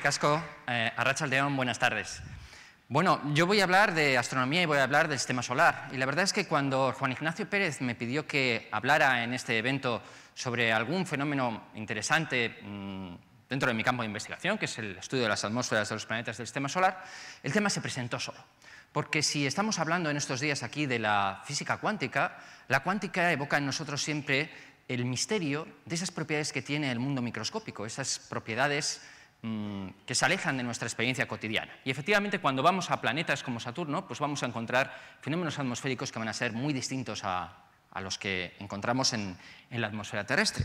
Casco, a eh, Deón, buenas tardes. Bueno, yo voy a hablar de astronomía y voy a hablar del sistema solar. Y la verdad es que cuando Juan Ignacio Pérez me pidió que hablara en este evento sobre algún fenómeno interesante mm, dentro de mi campo de investigación, que es el estudio de las atmósferas de los planetas del sistema solar, el tema se presentó solo. Porque si estamos hablando en estos días aquí de la física cuántica, la cuántica evoca en nosotros siempre el misterio de esas propiedades que tiene el mundo microscópico, esas propiedades Mm, que se alejan de nuestra experiencia cotidiana. Y efectivamente, cuando vamos a planetas como Saturno, pues vamos a encontrar fenómenos atmosféricos que van a ser muy distintos a, los que encontramos en, la atmósfera terrestre.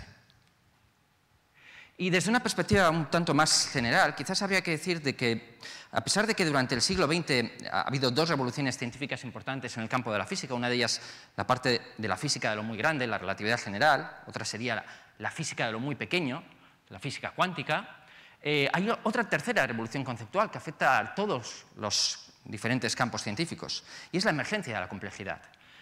Y desde una perspectiva un tanto más general, quizás habría que decir de que, a pesar de que durante el siglo XX ha habido dos revoluciones científicas importantes en el campo de la física, una de ellas la parte de la física de lo muy grande, la relatividad general, otra sería la física de lo muy pequeño, la física cuántica, eh, hay otra tercera revolución conceptual que afecta a todos los diferentes campos científicos y es la emergencia de la complejidad.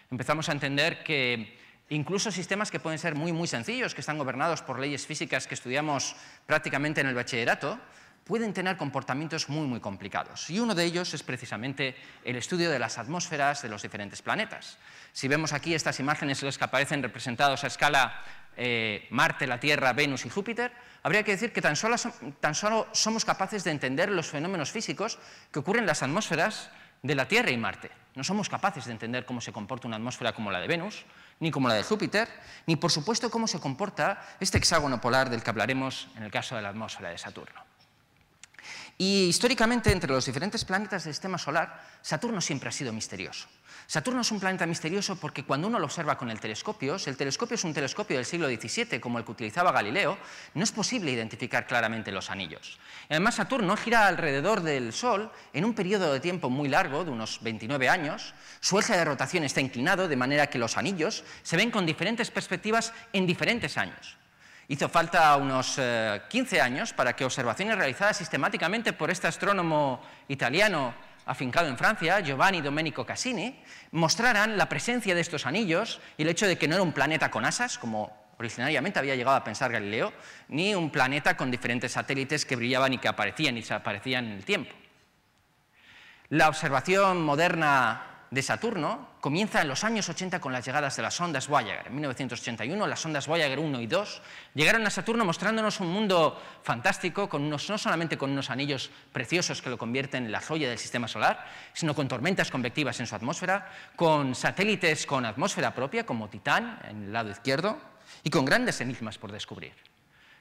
Empezamos a entender que incluso sistemas que pueden ser muy, muy sencillos, que están gobernados por leyes físicas que estudiamos prácticamente en el bachillerato, pueden tener comportamientos muy, muy complicados. Y uno de ellos es precisamente el estudio de las atmósferas de los diferentes planetas. Si vemos aquí estas imágenes en las que aparecen representados a escala eh, Marte, la Tierra, Venus y Júpiter, habría que decir que tan solo, tan solo somos capaces de entender los fenómenos físicos que ocurren en las atmósferas de la Tierra y Marte. No somos capaces de entender cómo se comporta una atmósfera como la de Venus, ni como la de Júpiter, ni por supuesto cómo se comporta este hexágono polar del que hablaremos en el caso de la atmósfera de Saturno. Y históricamente, entre los diferentes planetas del sistema solar, Saturno siempre ha sido misterioso. Saturno es un planeta misterioso porque cuando uno lo observa con el telescopio, si el telescopio es un telescopio del siglo XVII, como el que utilizaba Galileo, no es posible identificar claramente los anillos. Además, Saturno gira alrededor del Sol en un periodo de tiempo muy largo, de unos 29 años. Su eje de rotación está inclinado, de manera que los anillos se ven con diferentes perspectivas en diferentes años. Hizo falta unos eh, quince 15 años para que observaciones realizadas sistemáticamente por este astrónomo italiano afincado en Francia, Giovanni Domenico Cassini, mostraran la presencia de estos anillos y el hecho de que no era un planeta con asas, como originariamente había llegado a pensar Galileo, ni un planeta con diferentes satélites que brillaban y que aparecían y desaparecían en el tiempo. La observación moderna de Saturno comienza en los años 80 con las llegadas de las ondas Voyager. En 1981 las ondas Voyager 1 y 2 llegaron a Saturno mostrándonos un mundo fantástico, con no solamente con unos anillos preciosos que lo convierten en la joya del sistema solar, sino con tormentas convectivas en su atmósfera, con satélites con atmósfera propia como Titán en el lado izquierdo y con grandes enigmas por descubrir.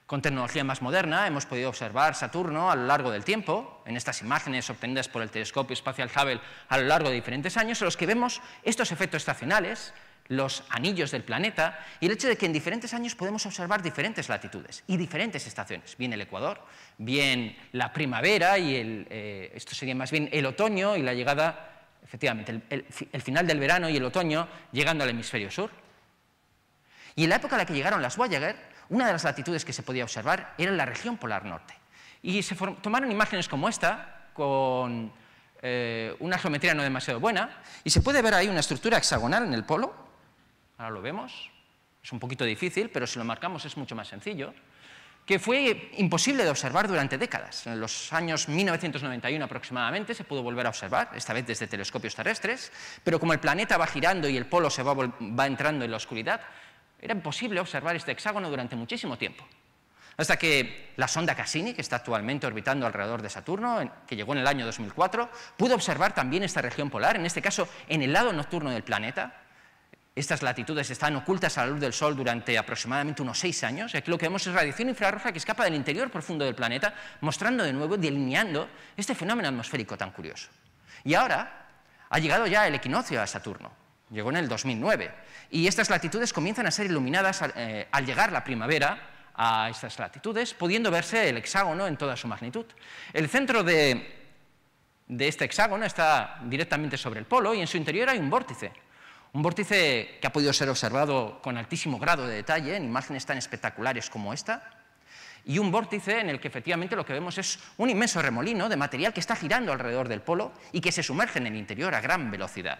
Con tecnología más moderna hemos podido observar Saturno a lo largo del tiempo, en estas imágenes obtenidas por el telescopio espacial Hubble a lo largo de diferentes años, en los que vemos estos efectos estacionales, los anillos del planeta y el hecho de que en diferentes años podemos observar diferentes latitudes y diferentes estaciones, bien el Ecuador, bien la primavera y el, eh, esto sería más bien el otoño y la llegada, efectivamente, el, el final del verano y el otoño llegando al hemisferio sur. Y en la época en la que llegaron las Voyager, una de las latitudes que se podía observar era la región polar norte. Y se tomaron imágenes como esta, con eh, una geometría no demasiado buena, y se puede ver ahí una estructura hexagonal en el polo. Ahora lo vemos. Es un poquito difícil, pero si lo marcamos es mucho más sencillo que fue imposible de observar durante décadas. En los años 1991 aproximadamente se pudo volver a observar, esta vez desde telescopios terrestres, pero como el planeta va girando y el polo se va entrando en la oscuridad, era imposible observar este hexágono durante muchísimo tiempo. Hasta que la sonda Cassini, que está actualmente orbitando alrededor de Saturno, que llegó en el año 2004, pudo observar también esta región polar, en este caso en el lado nocturno del planeta. Estas latitudes están ocultas a la luz del Sol durante aproximadamente unos seis años. Aquí lo que vemos es radiación infrarroja que escapa del interior profundo del planeta, mostrando de nuevo, delineando este fenómeno atmosférico tan curioso. Y ahora ha llegado ya el equinoccio a Saturno. Llegó en el 2009. Y estas latitudes comienzan a ser iluminadas eh, al, llegar la primavera a estas latitudes, pudiendo verse el hexágono en toda su magnitud. El centro de, de este hexágono está directamente sobre el polo y en su interior hay un vórtice. Un vórtice que ha podido ser observado con altísimo grado de detalle en imágenes tan espectaculares como esta. Y un vórtice en el que efectivamente lo que vemos es un inmenso remolino de material que está girando alrededor del polo y que se sumerge en el interior a gran velocidad.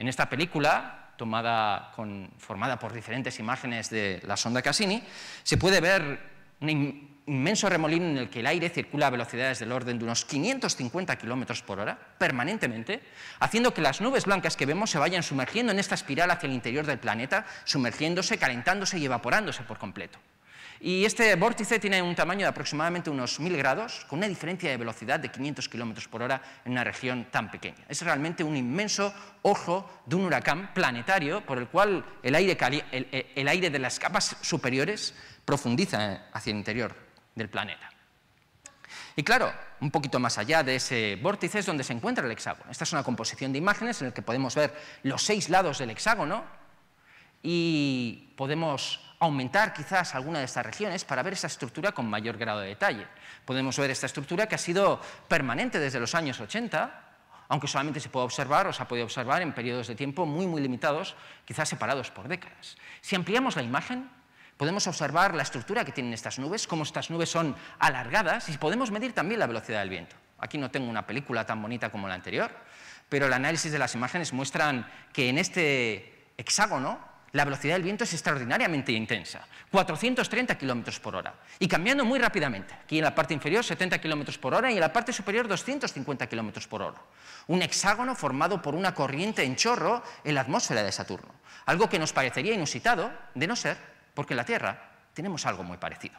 En esta película, tomada formada por diferentes imágenes de la sonda Cassini, se puede ver un inmenso remolino en el que el aire circula a velocidades del orden de unos 550 km por hora, permanentemente, haciendo que las nubes blancas que vemos se vayan sumergiendo en esta espiral hacia el interior del planeta, sumergiéndose, calentándose y evaporándose por completo. Y este vórtice tiene un tamaño de aproximadamente unos 1000 grados, con una diferencia de velocidad de 500 kilómetros por hora en una región tan pequeña. Es realmente un inmenso ojo de un huracán planetario por el cual el aire, aire de las capas superiores profundiza hacia el interior del planeta. Y claro, un poquito más allá de ese vórtice es donde se encuentra el hexágono. Esta es una composición de imágenes en la que podemos ver los seis lados del hexágono y podemos aumentar quizás alguna de estas regiones para ver esa estructura con mayor grado de detalle. Podemos ver esta estructura que ha sido permanente desde los años 80, aunque solamente se puede observar o se ha podido observar en periodos de tiempo muy, muy limitados, quizás separados por décadas. Si ampliamos la imagen, podemos observar la estructura que tienen estas nubes, cómo estas nubes son alargadas y podemos medir también la velocidad del viento. Aquí no tengo una película tan bonita como la anterior, pero el análisis de las imágenes muestran que en este hexágono la velocidad del viento es extraordinariamente intensa, 430 km por hora, y cambiando muy rápidamente. Aquí en la parte inferior 70 km por hora y en la parte superior 250 km por hora. Un hexágono formado por una corriente en chorro en la atmósfera de Saturno, algo que nos parecería inusitado, de no ser porque en la Tierra tenemos algo muy parecido.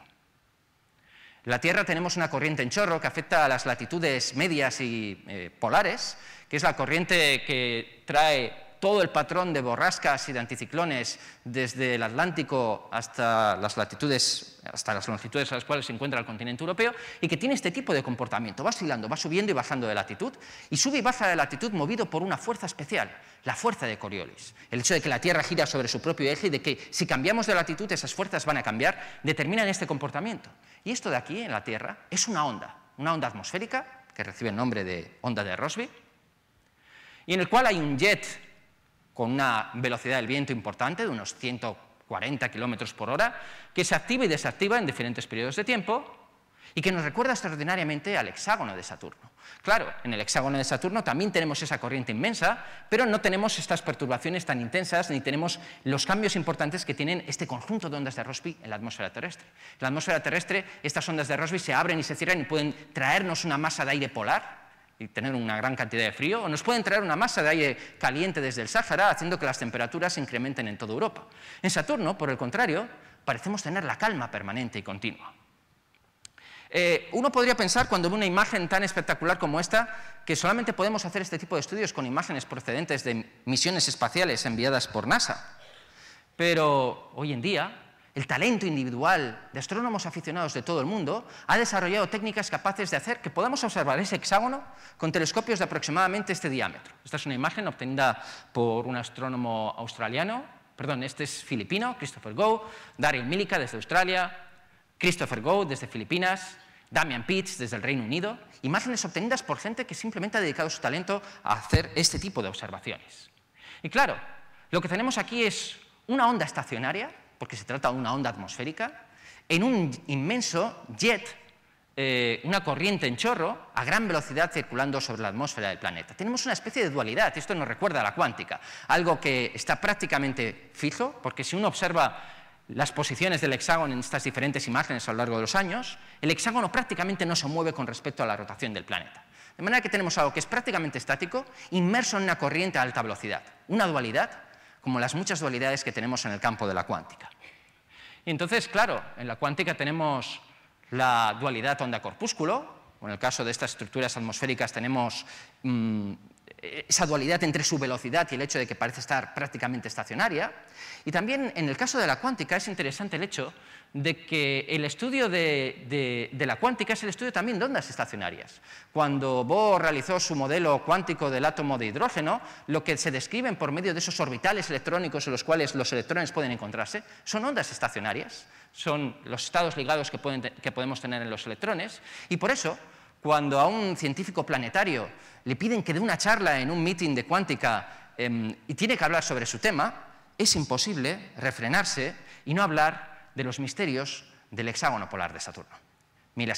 En la Tierra tenemos una corriente en chorro que afecta a las latitudes medias y eh, polares, que es la corriente que trae todo el patrón de borrascas y de anticiclones desde el Atlántico hasta las latitudes, hasta las longitudes a las cuales se encuentra el continente europeo y que tiene este tipo de comportamiento. Va va subiendo y bajando de latitud y sube y baja de latitud movido por una fuerza especial, la fuerza de Coriolis. El hecho de que la Tierra gira sobre su propio eje y de que si cambiamos de latitud esas fuerzas van a cambiar, determinan este comportamiento. Y esto de aquí en la Tierra es una onda, una onda atmosférica que recibe el nombre de onda de Rossby, y en el cual hay un jet con una velocidad del viento importante de unos 140 kilómetros por hora, que se activa y desactiva en diferentes periodos de tiempo y que nos recuerda extraordinariamente al hexágono de Saturno. Claro, en el hexágono de Saturno también tenemos esa corriente inmensa, pero no tenemos estas perturbaciones tan intensas ni tenemos los cambios importantes que tienen este conjunto de ondas de Rossby en la atmósfera terrestre. En la atmósfera terrestre estas ondas de Rossby se abren y se cierran y pueden traernos una masa de aire polar y tener una gran cantidad de frío, o nos puede traer una masa de aire caliente desde el Sáhara, haciendo que las temperaturas se incrementen en toda Europa. En Saturno, por el contrario, parecemos tener la calma permanente y continua. Eh, uno podría pensar, cuando ve una imagen tan espectacular como esta, que solamente podemos hacer este tipo de estudios con imágenes procedentes de misiones espaciales enviadas por NASA. Pero hoy en día el talento individual de astrónomos aficionados de todo el mundo, ha desarrollado técnicas capaces de hacer que podamos observar ese hexágono con telescopios de aproximadamente este diámetro. Esta es una imagen obtenida por un astrónomo australiano, perdón, este es filipino, Christopher Go, Daryl Milica desde Australia, Christopher Go desde Filipinas, Damian Pitts desde el Reino Unido, imágenes obtenidas por gente que simplemente ha dedicado su talento a hacer este tipo de observaciones. Y claro, lo que tenemos aquí es una onda estacionaria porque se trata de una onda atmosférica, en un inmenso jet, eh, una corriente en chorro, a gran velocidad circulando sobre la atmósfera del planeta. Tenemos una especie de dualidad, esto nos recuerda a la cuántica, algo que está prácticamente fijo, porque si uno observa las posiciones del hexágono en estas diferentes imágenes a lo largo de los años, el hexágono prácticamente no se mueve con respecto a la rotación del planeta. De manera que tenemos algo que es prácticamente estático, inmerso en una corriente a alta velocidad, una dualidad como las muchas dualidades que tenemos en el campo de la cuántica. Y entonces, claro, en la cuántica tenemos la dualidad onda-corpúsculo, o en el caso de estas estructuras atmosféricas tenemos mm, esa dualidad entre su velocidad y el hecho de que parece estar prácticamente estacionaria. Y también en el caso de la cuántica es interesante el hecho de que el estudio de, la cuántica es el estudio también de ondas estacionarias. Cuando Bohr realizó su modelo cuántico del átomo de hidrógeno, lo que se describe por medio de esos orbitales electrónicos en los cuales los electrones pueden encontrarse son ondas estacionarias, son los estados ligados que, pueden, que podemos tener en los electrones, y por eso cuando a un científico planetario le piden que dé una charla en un meeting de cuántica em, y tiene que hablar sobre su tema, es imposible refrenarse y no hablar de los misterios del hexágono polar de Saturno. Mil